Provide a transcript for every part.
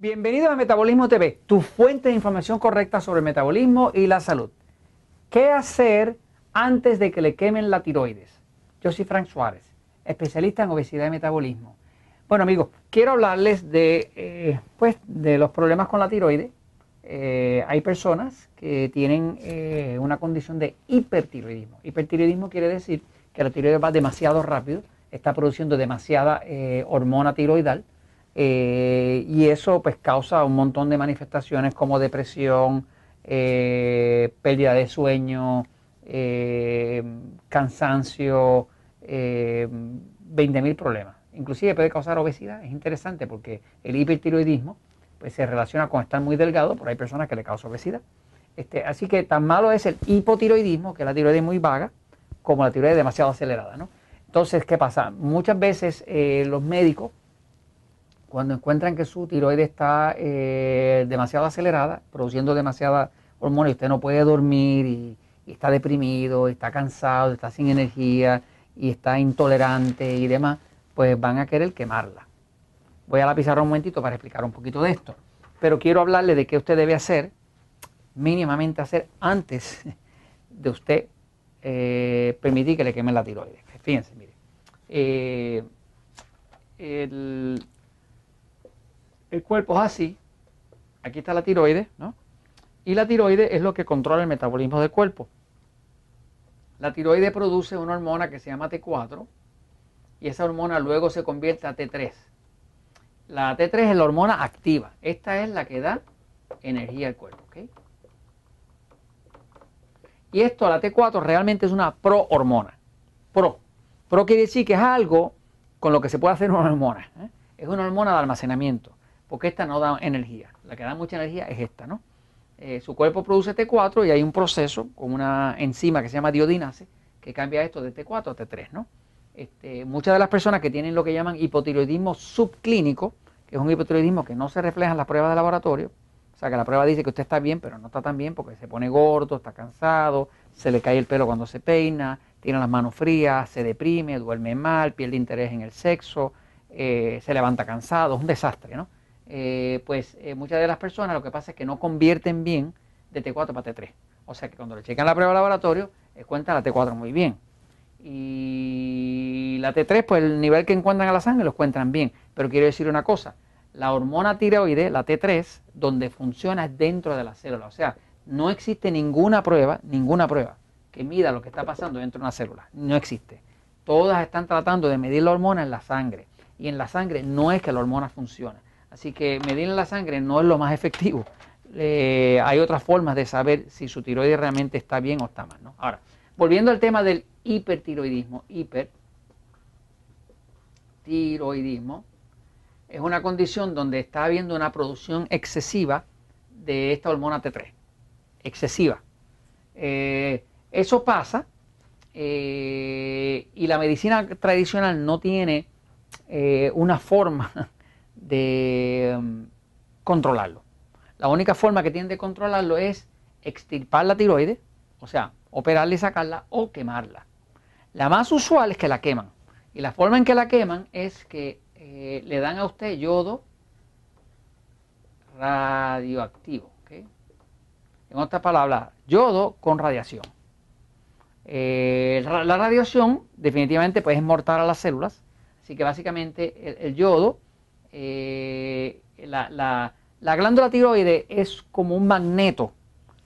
Bienvenido a Metabolismo TV, tu fuente de información correcta sobre el metabolismo y la salud. ¿Qué hacer antes de que le quemen la tiroides? Yo soy Frank Suárez, especialista en obesidad y metabolismo. Bueno amigos, quiero hablarles de, eh, pues, de los problemas con la tiroides. Eh, hay personas que tienen eh, una condición de hipertiroidismo. Hipertiroidismo quiere decir que la tiroides va demasiado rápido, está produciendo demasiada hormona tiroidal eh, y eso pues causa un montón de manifestaciones como depresión, eh, pérdida de sueño, eh, cansancio, 20.000 problemas. Inclusive puede causar obesidad, es interesante porque el hipertiroidismo pues, se relaciona con estar muy delgado, pero hay personas que le causa obesidad. Este, así que tan malo es el hipotiroidismo, que es la tiroides muy vaga, como la tiroides demasiado acelerada. ¿no? Entonces, ¿qué pasa? Muchas veces los médicos cuando encuentran que su tiroides está eh, demasiado acelerada, produciendo demasiada hormona y usted no puede dormir y, está deprimido, está cansado, está sin energía y está intolerante y demás, pues van a querer quemarla. Voy a la pizarra un momentito para explicar un poquito de esto, pero quiero hablarle de qué usted debe hacer, mínimamente hacer antes de usted eh, permitir que le quemen la tiroides. Fíjense, mire. Eh, el, el cuerpo es así, aquí está la tiroide, ¿no? Y la tiroide es lo que controla el metabolismo del cuerpo. La tiroide produce una hormona que se llama T4 y esa hormona luego se convierte a T3. La T3 es la hormona activa, esta es la que da energía al cuerpo. Y esto, la T4, realmente es una prohormona. Pro. Pro quiere decir que es algo con lo que se puede hacer una hormona. ¿eh? Es una hormona de almacenamiento porque esta no da energía. La que da mucha energía es esta, ¿no? Eh, su cuerpo produce T4 y hay un proceso con una enzima que se llama diodinase que cambia esto de T4 a T3, ¿no? Este, muchas de las personas que tienen lo que llaman hipotiroidismo subclínico, que es un hipotiroidismo que no se refleja en las pruebas de laboratorio, o sea que la prueba dice que usted está bien, pero no está tan bien porque se pone gordo, está cansado, se le cae el pelo cuando se peina, tiene las manos frías, se deprime, duerme mal, pierde interés en el sexo, eh, se levanta cansado, es un desastre, ¿no? Eh, pues eh, muchas de las personas lo que pasa es que no convierten bien de T4 para T3. O sea que cuando le checan la prueba de laboratorio, eh, cuenta la T4 muy bien. Y la T3, pues el nivel que encuentran a la sangre lo encuentran bien. Pero quiero decir una cosa, la hormona tiroide, la T3, donde funciona es dentro de la célula. O sea, no existe ninguna prueba, ninguna prueba que mida lo que está pasando dentro de una célula. No existe. Todas están tratando de medir la hormona en la sangre. Y en la sangre no es que la hormona funcione. Así que medir la sangre no es lo más efectivo. Eh, hay otras formas de saber si su tiroides realmente está bien o está mal. Ahora, volviendo al tema del hipertiroidismo, hipertiroidismo es una condición donde está habiendo una producción excesiva de esta hormona T3, excesiva. Eh, eso pasa eh, y la medicina tradicional no tiene una forma de em, controlarlo. La única forma que tienen de controlarlo es extirpar la tiroides, o sea, operarla y sacarla o quemarla. La más usual es que la queman. Y la forma en que la queman es que eh, le dan a usted yodo radioactivo. En otras palabras, yodo con radiación. Eh, la radiación definitivamente puede es a las células, así que básicamente el yodo eh, la, glándula tiroide es como un magneto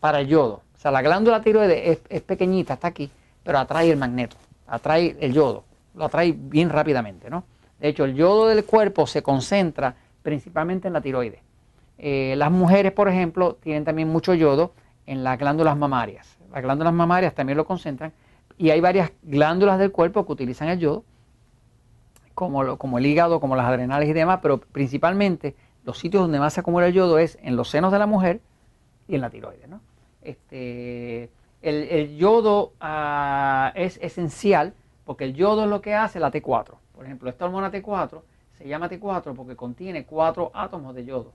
para el yodo. O sea, la glándula tiroide es, pequeñita, está aquí, pero atrae el magneto, atrae el yodo, lo atrae bien rápidamente, ¿no? De hecho, el yodo del cuerpo se concentra principalmente en la tiroides. Eh, las mujeres, por ejemplo, tienen también mucho yodo en las glándulas mamarias. Las glándulas mamarias también lo concentran y hay varias glándulas del cuerpo que utilizan el yodo como, el hígado, como las adrenales y demás, pero principalmente los sitios donde más se acumula el yodo es en los senos de la mujer y en la tiroides. ¿no? Este, el, yodo ah, es esencial porque el yodo es lo que hace la T4. Por ejemplo, esta hormona T4 se llama T4 porque contiene cuatro átomos de yodo.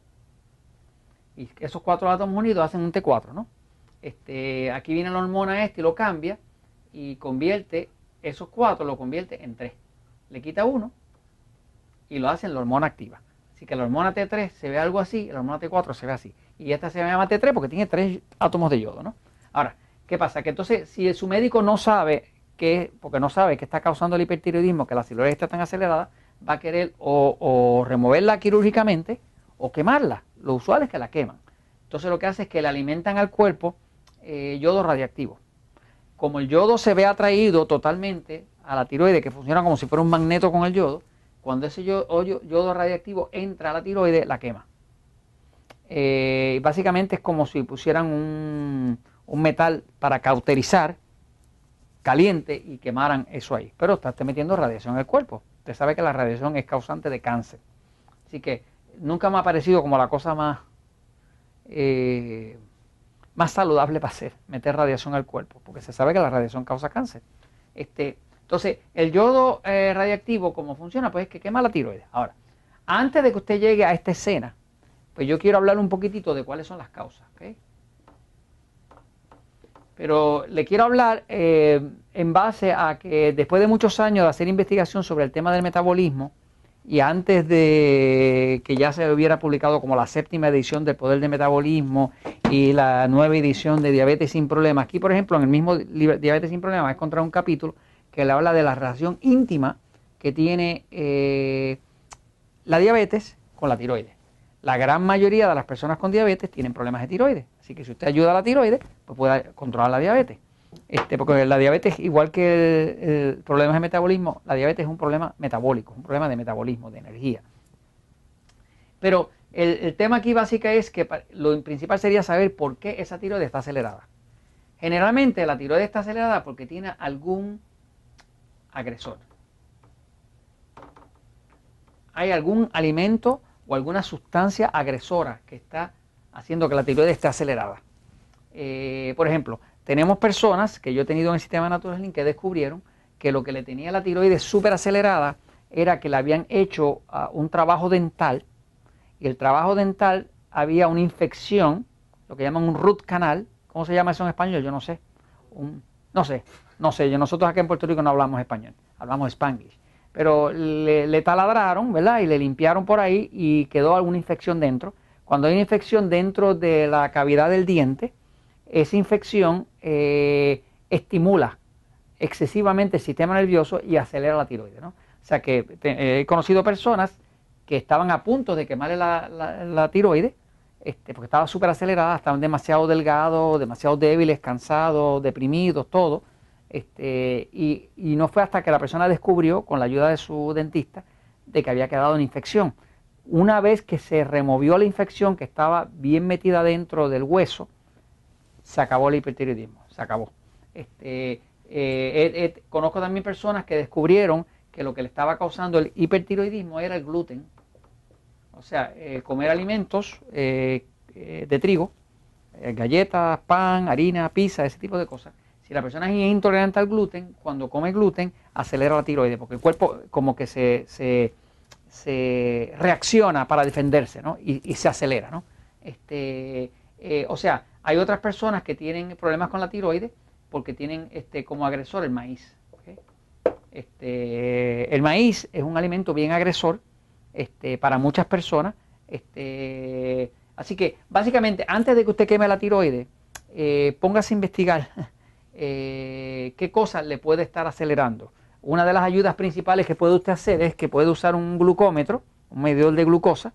Y esos cuatro átomos unidos hacen un T4, ¿no? Este, aquí viene la hormona este y lo cambia y convierte esos cuatro, lo convierte en tres le quita uno y lo en la hormona activa. Así que la hormona T3 se ve algo así, la hormona T4 se ve así. Y esta se llama T3 porque tiene tres átomos de yodo, ¿no? Ahora, ¿qué pasa? Que entonces, si su médico no sabe que, porque no sabe que está causando el hipertiroidismo, que la cirugía está tan acelerada, va a querer o, removerla quirúrgicamente o quemarla. Lo usual es que la queman. Entonces lo que hace es que le alimentan al cuerpo eh, yodo radiactivo. Como el yodo se ve atraído totalmente a la tiroide, que funciona como si fuera un magneto con el yodo, cuando ese yodo, yodo radiactivo entra a la tiroide, la quema. Eh, básicamente es como si pusieran un, metal para cauterizar caliente y quemaran eso ahí. Pero estás metiendo radiación en el cuerpo. Usted sabe que la radiación es causante de cáncer. Así que nunca me ha parecido como la cosa más, eh, más saludable para hacer, meter radiación al cuerpo, porque se sabe que la radiación causa cáncer. Este, entonces, el yodo eh, radiactivo, ¿cómo funciona? Pues es que quema la tiroides. Ahora, antes de que usted llegue a esta escena, pues yo quiero hablar un poquitito de cuáles son las causas. Pero le quiero hablar eh, en base a que después de muchos años de hacer investigación sobre el tema del metabolismo, y antes de que ya se hubiera publicado como la séptima edición del Poder del Metabolismo y la nueva edición de Diabetes sin Problemas, aquí por ejemplo en el mismo Diabetes sin Problemas he encontrado un capítulo que le habla de la relación íntima que tiene eh, la diabetes con la tiroides. La gran mayoría de las personas con diabetes tienen problemas de tiroides, así que si usted ayuda a la tiroides, pues puede controlar la diabetes. Este, porque la diabetes, igual que el, de metabolismo, la diabetes es un problema metabólico, un problema de metabolismo, de energía. Pero el, el tema aquí básica es que lo principal sería saber por qué esa tiroides está acelerada. Generalmente la tiroides está acelerada porque tiene algún agresor. ¿Hay algún alimento o alguna sustancia agresora que está haciendo que la tiroides esté acelerada? Eh, por ejemplo, tenemos personas que yo he tenido en el sistema natural que descubrieron que lo que le tenía la tiroides súper acelerada era que le habían hecho ah, un trabajo dental y el trabajo dental había una infección, lo que llaman un root canal, ¿cómo se llama eso en español? Yo no sé, un, no sé, no sé, nosotros aquí en Puerto Rico no hablamos español, hablamos spanglish. Pero le, taladraron, ¿verdad? Y le limpiaron por ahí y quedó alguna infección dentro. Cuando hay una infección dentro de la cavidad del diente, esa infección eh, estimula excesivamente el sistema nervioso y acelera la tiroides. ¿no? O sea que he conocido personas que estaban a punto de quemarle la, tiroides, este, porque estaba súper acelerada, estaban demasiado delgados, demasiado débiles, cansados, deprimidos, todo este, y, no fue hasta que la persona descubrió, con la ayuda de su dentista, de que había quedado una infección. Una vez que se removió la infección que estaba bien metida dentro del hueso, se acabó el hipertiroidismo, se acabó. Este, eh, eh, eh, conozco también personas que descubrieron que lo que le estaba causando el hipertiroidismo era el gluten, o sea, comer alimentos de trigo, galletas, pan, harina, pizza, ese tipo de cosas si la persona es intolerante al gluten, cuando come gluten acelera la tiroide, porque el cuerpo como que se, reacciona para defenderse, Y, se acelera, Este, eh, o sea, hay otras personas que tienen problemas con la tiroides porque tienen este, como agresor el maíz. Este, el maíz es un alimento bien agresor este, para muchas personas. Este, así que básicamente antes de que usted queme la tiroides, eh, póngase a investigar eh, qué cosas le puede estar acelerando. Una de las ayudas principales que puede usted hacer es que puede usar un glucómetro, un medidor de glucosa,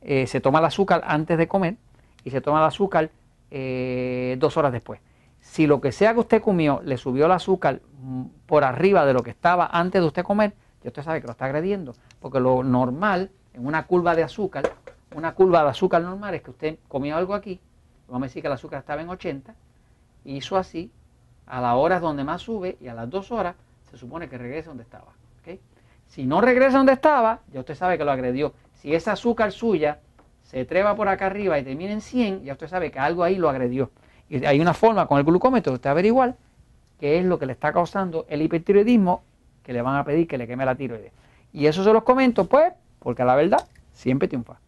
eh, se toma el azúcar antes de comer y se toma el azúcar eh, dos horas después. Si lo que sea que usted comió le subió el azúcar mm, por arriba de lo que estaba antes de usted comer, ya usted sabe que lo está agrediendo, porque lo normal en una curva de azúcar, una curva de azúcar normal es que usted comió algo aquí, vamos a decir que el azúcar estaba en 80, hizo así, a las horas donde más sube y a las dos horas se supone que regresa donde estaba. Si no regresa donde estaba, ya usted sabe que lo agredió. Si esa azúcar suya se treva por acá arriba y termina en 100, ya usted sabe que algo ahí lo agredió. Y hay una forma con el glucómetro de usted averiguar qué es lo que le está causando el hipertiroidismo que le van a pedir que le queme la tiroides. Y eso se los comento, pues, porque la verdad siempre triunfa.